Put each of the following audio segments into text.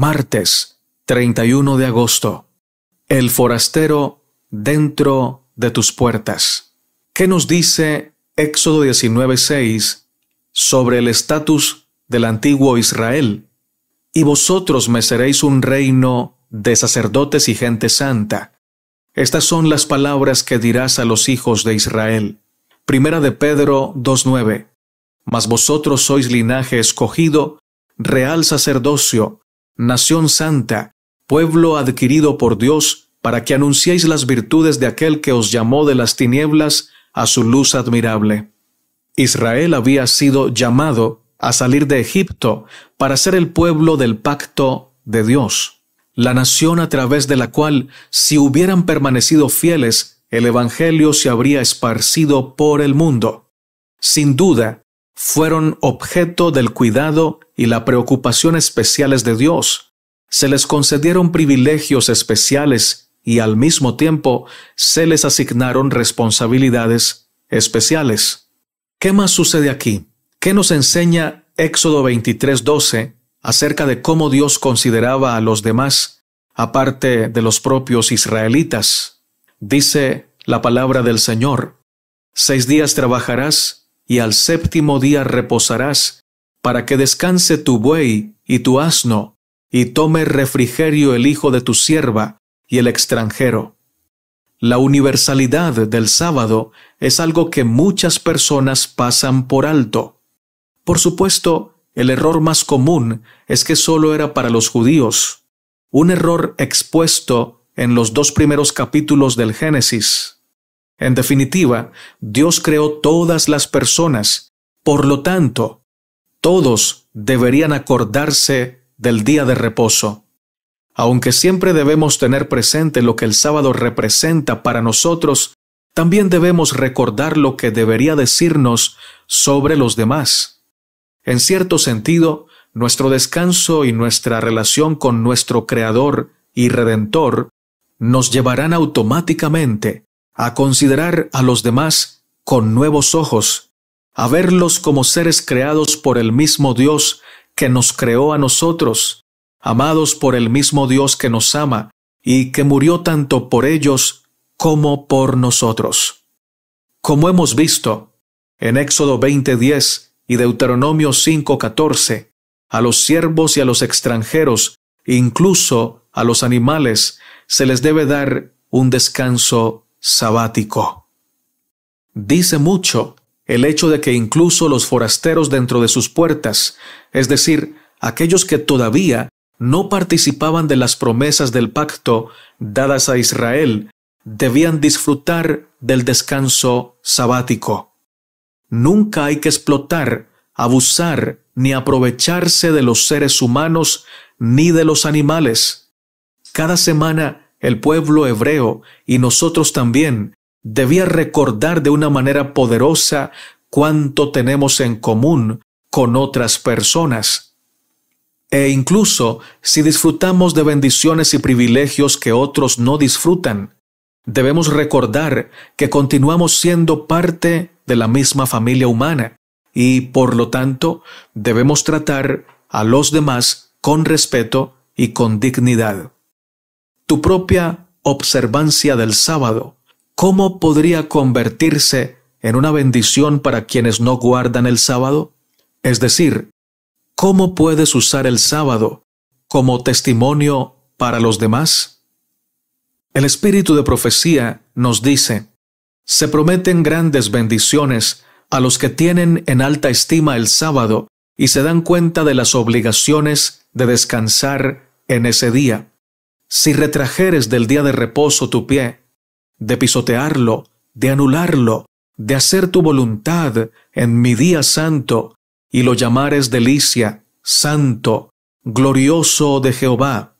Martes 31 de agosto. El forastero dentro de tus puertas. ¿Qué nos dice Éxodo 19:6 sobre el estatus del antiguo Israel? Y vosotros me seréis un reino de sacerdotes y gente santa. Estas son las palabras que dirás a los hijos de Israel. Primera de Pedro 2:9. Mas vosotros sois linaje escogido, real sacerdocio, nación santa, pueblo adquirido por Dios, para que anunciéis las virtudes de aquel que os llamó de las tinieblas a su luz admirable. Israel había sido llamado a salir de Egipto para ser el pueblo del pacto de Dios, la nación a través de la cual, si hubieran permanecido fieles, el Evangelio se habría esparcido por el mundo. Sin duda, fueron objeto del cuidado y la preocupación especiales de Dios. Se les concedieron privilegios especiales y al mismo tiempo se les asignaron responsabilidades especiales. ¿Qué más sucede aquí? ¿Qué nos enseña Éxodo 23:12 acerca de cómo Dios consideraba a los demás, aparte de los propios israelitas? Dice la palabra del Señor, Seis días trabajarás y al séptimo día reposarás, para que descanse tu buey y tu asno, y tome refrigerio el hijo de tu sierva y el extranjero. La universalidad del sábado es algo que muchas personas pasan por alto. Por supuesto, el error más común es que solo era para los judíos, un error expuesto en los dos primeros capítulos del Génesis. En definitiva, Dios creó todas las personas, por lo tanto, todos deberían acordarse del día de reposo. Aunque siempre debemos tener presente lo que el sábado representa para nosotros, también debemos recordar lo que debería decirnos sobre los demás. En cierto sentido, nuestro descanso y nuestra relación con nuestro Creador y Redentor nos llevarán automáticamente a considerar a los demás con nuevos ojos, a verlos como seres creados por el mismo Dios que nos creó a nosotros, amados por el mismo Dios que nos ama y que murió tanto por ellos como por nosotros. Como hemos visto, en Éxodo 20:10 y Deuteronomio 5:14, a los siervos y a los extranjeros, incluso a los animales, se les debe dar un descanso sabático. Dice mucho el hecho de que incluso los forasteros dentro de sus puertas, es decir, aquellos que todavía no participaban de las promesas del pacto dadas a Israel, debían disfrutar del descanso sabático. Nunca hay que explotar, abusar ni aprovecharse de los seres humanos ni de los animales. Cada semana el pueblo hebreo y nosotros también, debía recordar de una manera poderosa cuánto tenemos en común con otras personas. E incluso si disfrutamos de bendiciones y privilegios que otros no disfrutan, debemos recordar que continuamos siendo parte de la misma familia humana y, por lo tanto, debemos tratar a los demás con respeto y con dignidad tu propia observancia del sábado, ¿cómo podría convertirse en una bendición para quienes no guardan el sábado? Es decir, ¿cómo puedes usar el sábado como testimonio para los demás? El espíritu de profecía nos dice, se prometen grandes bendiciones a los que tienen en alta estima el sábado y se dan cuenta de las obligaciones de descansar en ese día si retrajeres del día de reposo tu pie, de pisotearlo, de anularlo, de hacer tu voluntad en mi día santo, y lo llamares delicia, santo, glorioso de Jehová,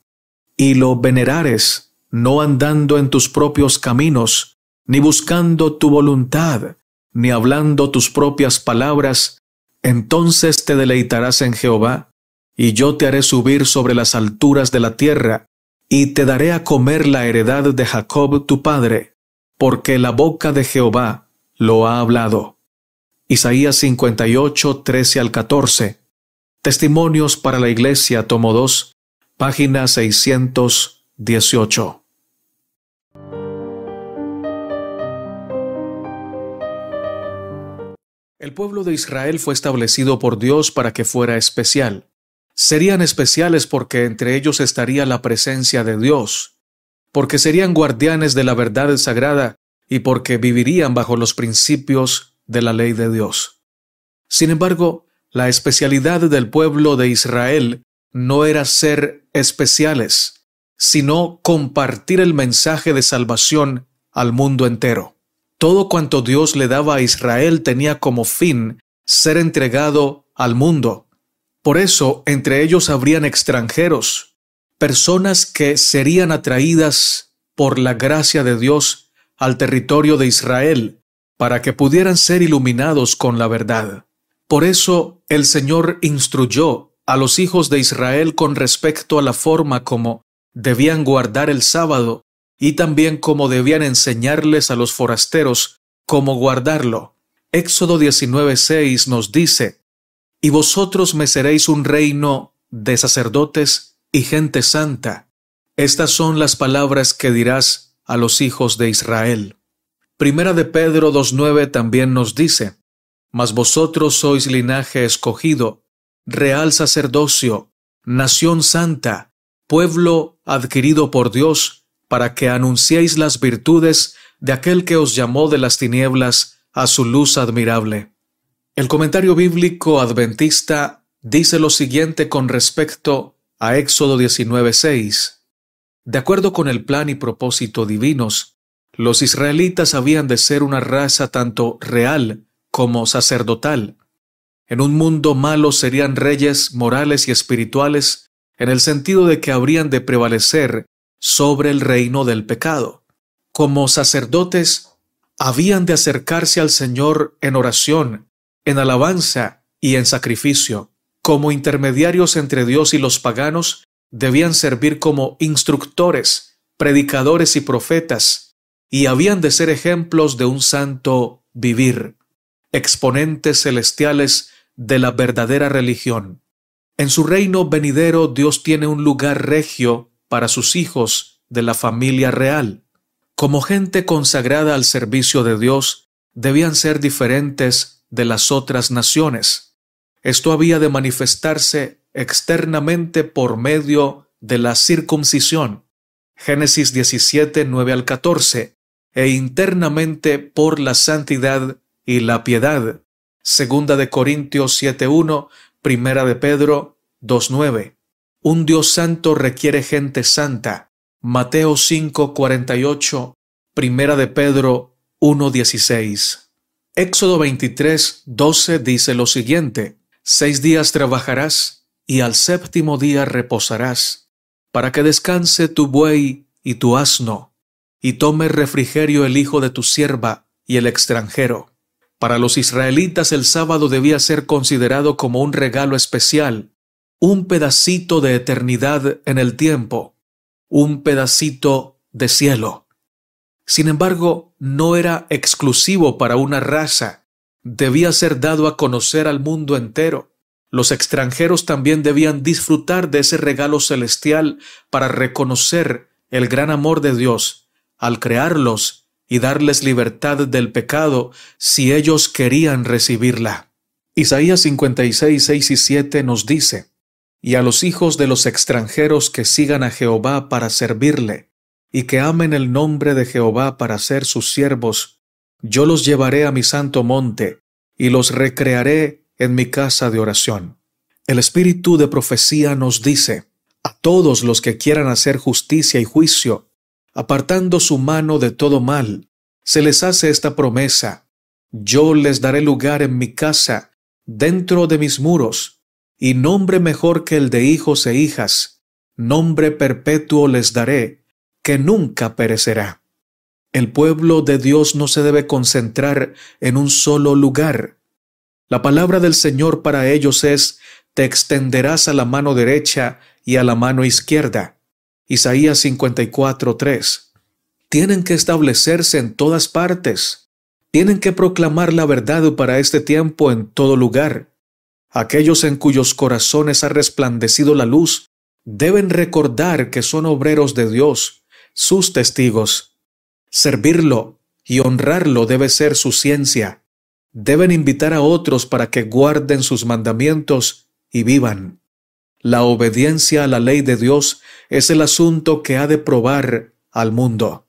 y lo venerares, no andando en tus propios caminos, ni buscando tu voluntad, ni hablando tus propias palabras, entonces te deleitarás en Jehová, y yo te haré subir sobre las alturas de la tierra, y te daré a comer la heredad de Jacob tu padre, porque la boca de Jehová lo ha hablado. Isaías 58, 13 al 14. Testimonios para la Iglesia, tomo 2, página 618. El pueblo de Israel fue establecido por Dios para que fuera especial serían especiales porque entre ellos estaría la presencia de Dios, porque serían guardianes de la verdad sagrada y porque vivirían bajo los principios de la ley de Dios. Sin embargo, la especialidad del pueblo de Israel no era ser especiales, sino compartir el mensaje de salvación al mundo entero. Todo cuanto Dios le daba a Israel tenía como fin ser entregado al mundo por eso, entre ellos habrían extranjeros, personas que serían atraídas por la gracia de Dios al territorio de Israel, para que pudieran ser iluminados con la verdad. Por eso el Señor instruyó a los hijos de Israel con respecto a la forma como debían guardar el sábado y también cómo debían enseñarles a los forasteros cómo guardarlo. Éxodo 19:6 nos dice, y vosotros me seréis un reino de sacerdotes y gente santa. Estas son las palabras que dirás a los hijos de Israel. Primera de Pedro 2.9 también nos dice, Mas vosotros sois linaje escogido, real sacerdocio, nación santa, pueblo adquirido por Dios, para que anunciéis las virtudes de aquel que os llamó de las tinieblas a su luz admirable. El comentario bíblico adventista dice lo siguiente con respecto a Éxodo 19:6. De acuerdo con el plan y propósito divinos, los israelitas habían de ser una raza tanto real como sacerdotal. En un mundo malo serían reyes morales y espirituales, en el sentido de que habrían de prevalecer sobre el reino del pecado. Como sacerdotes, habían de acercarse al Señor en oración en alabanza y en sacrificio. Como intermediarios entre Dios y los paganos, debían servir como instructores, predicadores y profetas, y habían de ser ejemplos de un santo vivir, exponentes celestiales de la verdadera religión. En su reino venidero Dios tiene un lugar regio para sus hijos de la familia real. Como gente consagrada al servicio de Dios, debían ser diferentes de las otras naciones. Esto había de manifestarse externamente por medio de la circuncisión, Génesis 17, 9 al 14, e internamente por la santidad y la piedad, Segunda de Corintios 7, 1, Primera de Pedro 2.9. Un Dios santo requiere gente santa. Mateo 5 48. Primera de Pedro 1.16. Éxodo 23, 12 dice lo siguiente, Seis días trabajarás y al séptimo día reposarás, para que descanse tu buey y tu asno, y tome refrigerio el hijo de tu sierva y el extranjero. Para los israelitas el sábado debía ser considerado como un regalo especial, un pedacito de eternidad en el tiempo, un pedacito de cielo. Sin embargo, no era exclusivo para una raza. Debía ser dado a conocer al mundo entero. Los extranjeros también debían disfrutar de ese regalo celestial para reconocer el gran amor de Dios al crearlos y darles libertad del pecado si ellos querían recibirla. Isaías 56, 6 y 7 nos dice, Y a los hijos de los extranjeros que sigan a Jehová para servirle, y que amen el nombre de Jehová para ser sus siervos, yo los llevaré a mi santo monte, y los recrearé en mi casa de oración. El espíritu de profecía nos dice, a todos los que quieran hacer justicia y juicio, apartando su mano de todo mal, se les hace esta promesa, yo les daré lugar en mi casa, dentro de mis muros, y nombre mejor que el de hijos e hijas, nombre perpetuo les daré, que nunca perecerá. El pueblo de Dios no se debe concentrar en un solo lugar. La palabra del Señor para ellos es, te extenderás a la mano derecha y a la mano izquierda. Isaías 54:3. Tienen que establecerse en todas partes. Tienen que proclamar la verdad para este tiempo en todo lugar. Aquellos en cuyos corazones ha resplandecido la luz deben recordar que son obreros de Dios sus testigos. Servirlo y honrarlo debe ser su ciencia. Deben invitar a otros para que guarden sus mandamientos y vivan. La obediencia a la ley de Dios es el asunto que ha de probar al mundo.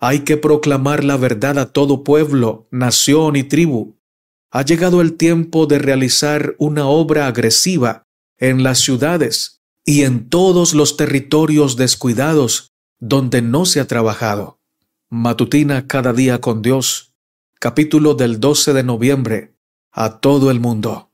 Hay que proclamar la verdad a todo pueblo, nación y tribu. Ha llegado el tiempo de realizar una obra agresiva en las ciudades y en todos los territorios descuidados donde no se ha trabajado. Matutina cada día con Dios, capítulo del 12 de noviembre, a todo el mundo.